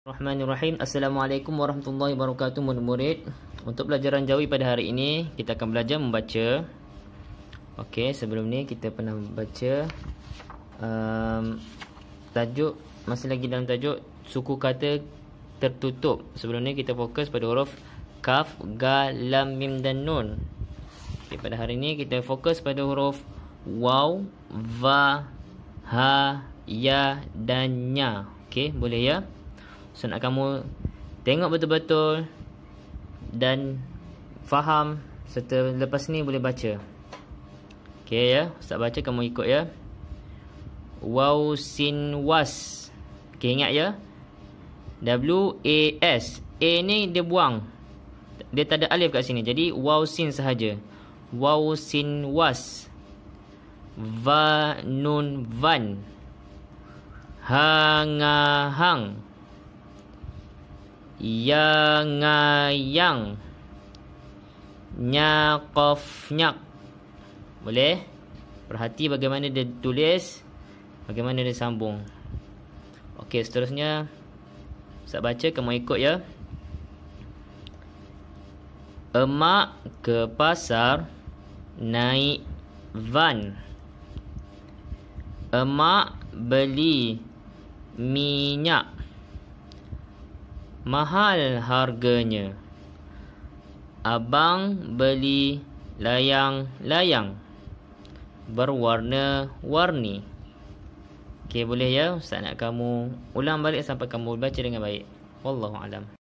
Bismillahirrahmanirrahim. Assalamualaikum warahmatullahi wabarakatuh, murid-murid. Untuk pelajaran jawi pada hari ini, kita akan belajar membaca. Okey, sebelum ni kita pernah membaca um, tajuk masih lagi dalam tajuk suku kata tertutup. Sebelum ni kita fokus pada huruf kaf, ga, lam, mim dan nun. Okey, pada hari ini kita fokus pada huruf waw, va, ha, ya dan nya. Okey, boleh ya? So nak kamu tengok betul-betul dan faham serta lepas ni boleh baca. Okey ya, ustaz baca kamu ikut ya. Waw sin was. Okey ingat ya. W A S. A ni dia buang. Dia tak ada alif kat sini. Jadi waw sin sahaja. Waw sin was. Va nun van. Hang hang yang yang nyakof nyak boleh perhati bagaimana dia tulis bagaimana dia sambung okey seterusnya saya baca kamu ikut ya emak ke pasar naik van emak beli minyak mahal harganya. Abang beli layang-layang berwarna-warni. Okey boleh ya Ustaz nak kamu ulang balik sampai kamu baca dengan baik. Wallahu alam.